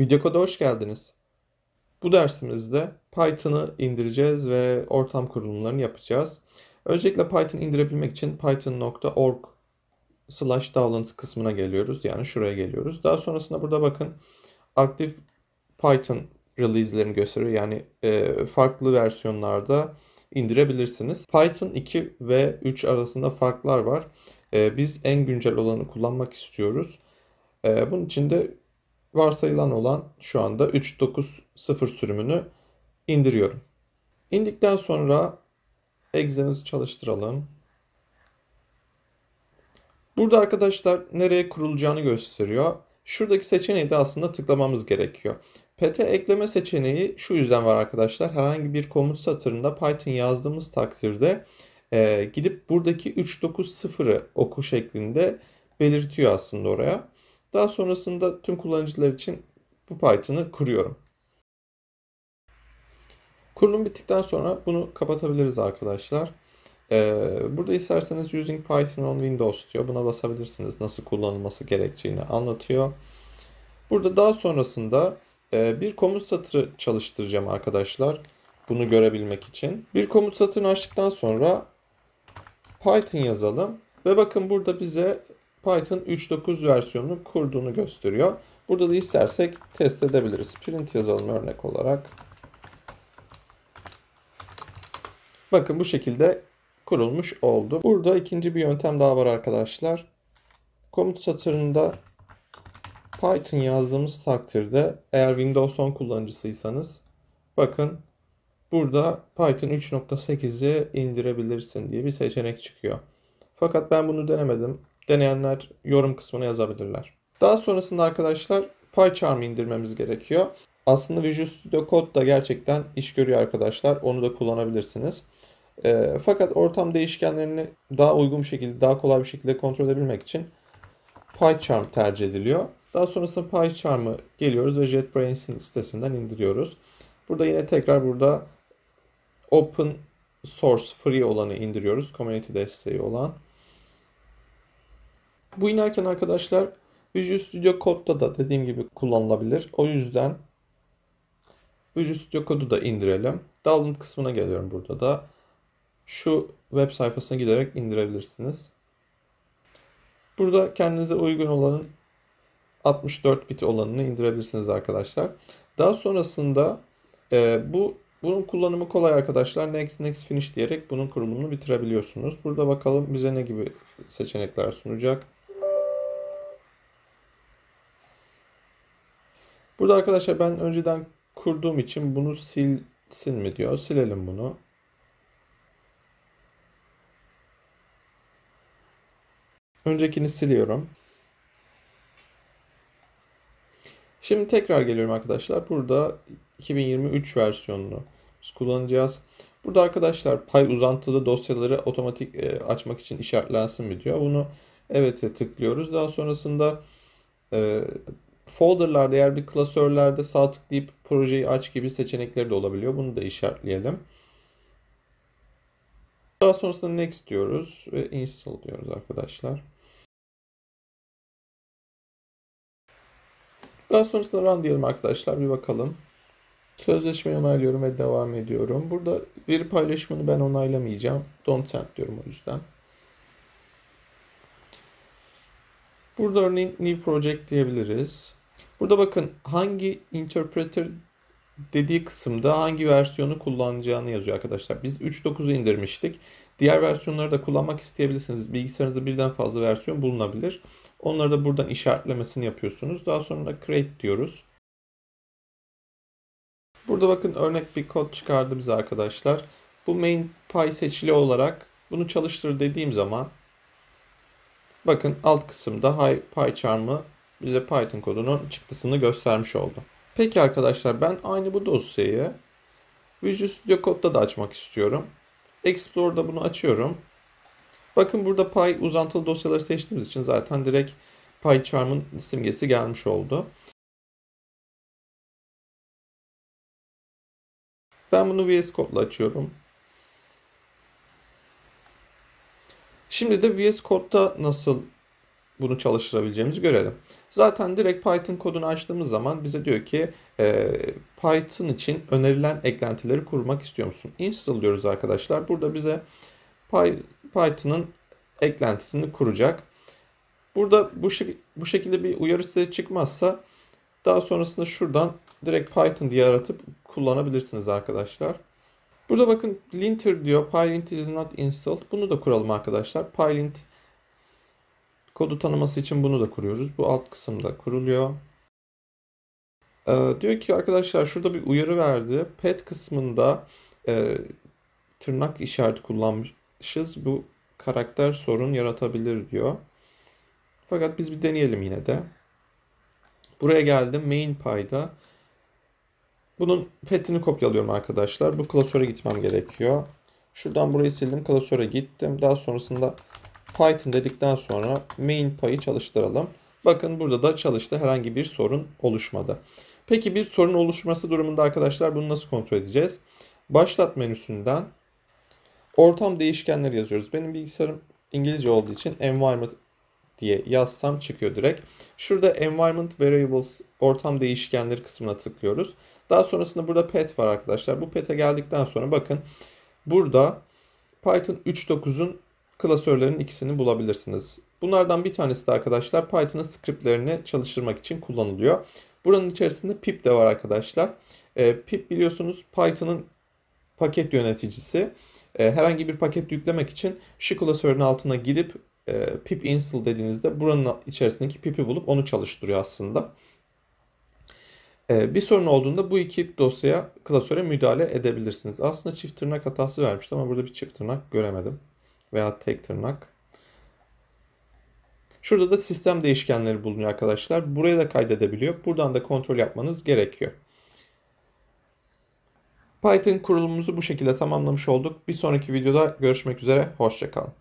Videokoda hoş geldiniz. Bu dersimizde Python'ı indireceğiz ve ortam kurulumlarını yapacağız. Öncelikle Python indirebilmek için python.org slash downloads kısmına geliyoruz. Yani şuraya geliyoruz. Daha sonrasında burada bakın aktif Python release'lerini gösteriyor. Yani e, farklı versiyonlarda indirebilirsiniz. Python 2 ve 3 arasında farklar var. E, biz en güncel olanı kullanmak istiyoruz. E, bunun için de varsayılan olan şu anda 3.9.0 sürümünü indiriyorum. İndikten sonra Exe'mizi çalıştıralım. Burada arkadaşlar nereye kurulacağını gösteriyor. Şuradaki seçeneği de aslında tıklamamız gerekiyor. PT ekleme seçeneği şu yüzden var arkadaşlar. Herhangi bir komut satırında Python yazdığımız takdirde e, gidip buradaki 3.9.0'ı oku şeklinde belirtiyor aslında oraya. Daha sonrasında tüm kullanıcılar için bu Python'ı kuruyorum. Kurulum bittikten sonra bunu kapatabiliriz arkadaşlar. Ee, burada isterseniz using Python on Windows diyor. Buna basabilirsiniz. Nasıl kullanılması gerektiğini anlatıyor. Burada daha sonrasında e, bir komut satırı çalıştıracağım arkadaşlar. Bunu görebilmek için. Bir komut satırını açtıktan sonra Python yazalım. Ve bakın burada bize Python 3.9 versiyonunu kurduğunu gösteriyor. Burada da istersek test edebiliriz. Print yazalım örnek olarak. Bakın bu şekilde kurulmuş oldu. Burada ikinci bir yöntem daha var arkadaşlar. Komut satırında Python yazdığımız takdirde eğer Windows 10 kullanıcısıysanız bakın burada Python 3.8'i indirebilirsin diye bir seçenek çıkıyor. Fakat ben bunu denemedim. Deneyenler yorum kısmına yazabilirler. Daha sonrasında arkadaşlar PyCharm'ı indirmemiz gerekiyor. Aslında Visual Studio Code da gerçekten iş görüyor arkadaşlar. Onu da kullanabilirsiniz. E, fakat ortam değişkenlerini daha uygun bir şekilde, daha kolay bir şekilde kontrol edebilmek için PyCharm tercih ediliyor. Daha sonrasında PyCharm'ı geliyoruz ve JetBrains'in sitesinden indiriyoruz. Burada yine tekrar burada open source free olanı indiriyoruz. Community desteği olan. Bu inerken arkadaşlar Visual Studio Code'da da dediğim gibi kullanılabilir. O yüzden Visual Studio Code'u da indirelim. Download kısmına geliyorum burada da. Şu web sayfasına giderek indirebilirsiniz. Burada kendinize uygun olanın 64 bit olanını indirebilirsiniz arkadaşlar. Daha sonrasında e, bu bunun kullanımı kolay arkadaşlar. Next Next Finish diyerek bunun kurulumunu bitirebiliyorsunuz. Burada bakalım bize ne gibi seçenekler sunacak. Burada arkadaşlar ben önceden kurduğum için bunu silsin mi diyor. Silelim bunu. Öncekini siliyorum. Şimdi tekrar geliyorum arkadaşlar. Burada 2023 versiyonunu kullanacağız. Burada arkadaşlar pay uzantılı dosyaları otomatik e, açmak için işaretlensin mi diyor. Bunu evet'e tıklıyoruz. Daha sonrasında e, folderlarda eğer bir klasörlerde sağ tıklayıp projeyi aç gibi seçenekleri de olabiliyor. Bunu da işaretleyelim. Daha sonrasında next diyoruz ve install diyoruz arkadaşlar. Daha sonrasında run diyelim arkadaşlar bir bakalım. Sözleşmeyi onaylıyorum ve devam ediyorum. Burada veri paylaşımını ben onaylamayacağım. Don't send diyorum o yüzden. Burada örneğin new project diyebiliriz. Burada bakın hangi interpreter dediği kısımda hangi versiyonu kullanacağını yazıyor arkadaşlar. Biz 3.9'u indirmiştik. Diğer versiyonları da kullanmak isteyebilirsiniz. Bilgisayarınızda birden fazla versiyon bulunabilir. Onları da buradan işaretlemesini yapıyorsunuz. Daha sonra da create diyoruz. Burada bakın örnek bir kod çıkardı bize arkadaşlar. Bu main pay seçili olarak bunu çalıştır dediğim zaman bakın alt kısımda high pay charm'ı bize Python kodunun çıktısını göstermiş oldu. Peki arkadaşlar ben aynı bu dosyayı Visual Studio Code'da da açmak istiyorum. Explore'da bunu açıyorum. Bakın burada Py uzantılı dosyaları seçtiğimiz için zaten direkt PyCharm'ın simgesi gelmiş oldu. Ben bunu VS Code'la açıyorum. Şimdi de VS Code'da nasıl bunu çalıştırabileceğimizi görelim. Zaten direkt Python kodunu açtığımız zaman bize diyor ki ee, Python için önerilen eklentileri kurmak istiyor musun? Install diyoruz arkadaşlar. Burada bize Python'ın eklentisini kuracak. Burada bu, bu şekilde bir uyarı size çıkmazsa daha sonrasında şuradan direkt Python diye aratıp kullanabilirsiniz arkadaşlar. Burada bakın linter diyor. Pylint is not installed. Bunu da kuralım arkadaşlar. Pylint Kodu tanıması için bunu da kuruyoruz. Bu alt kısımda kuruluyor. Ee, diyor ki arkadaşlar şurada bir uyarı verdi. Pet kısmında e, tırnak işareti kullanmışız. Bu karakter sorun yaratabilir diyor. Fakat biz bir deneyelim yine de. Buraya geldim. Main payda. Bunun petini kopyalıyorum arkadaşlar. Bu klasöre gitmem gerekiyor. Şuradan burayı sildim. Klasöre gittim. Daha sonrasında Python dedikten sonra main payı çalıştıralım. Bakın burada da çalıştı. Herhangi bir sorun oluşmadı. Peki bir sorun oluşması durumunda arkadaşlar bunu nasıl kontrol edeceğiz? Başlat menüsünden ortam değişkenleri yazıyoruz. Benim bilgisayarım İngilizce olduğu için environment diye yazsam çıkıyor direkt. Şurada environment variables ortam değişkenleri kısmına tıklıyoruz. Daha sonrasında burada pet var arkadaşlar. Bu pet'e geldikten sonra bakın burada Python 3.9'un klasörlerin ikisini bulabilirsiniz. Bunlardan bir tanesi de arkadaşlar Python'ın scriptlerini çalıştırmak için kullanılıyor. Buranın içerisinde pip de var arkadaşlar. E, pip biliyorsunuz Python'ın paket yöneticisi. E, herhangi bir paket yüklemek için şu klasörün altına gidip e, pip install dediğinizde buranın içerisindeki pipi bulup onu çalıştırıyor aslında. E, bir sorun olduğunda bu iki dosyaya klasöre müdahale edebilirsiniz. Aslında çift tırnak hatası vermişti ama burada bir çift tırnak göremedim veya tek tırnak. Şurada da sistem değişkenleri bulunuyor arkadaşlar. Buraya da kaydedebiliyor. Buradan da kontrol yapmanız gerekiyor. Python kurulumumuzu bu şekilde tamamlamış olduk. Bir sonraki videoda görüşmek üzere. Hoşçakalın.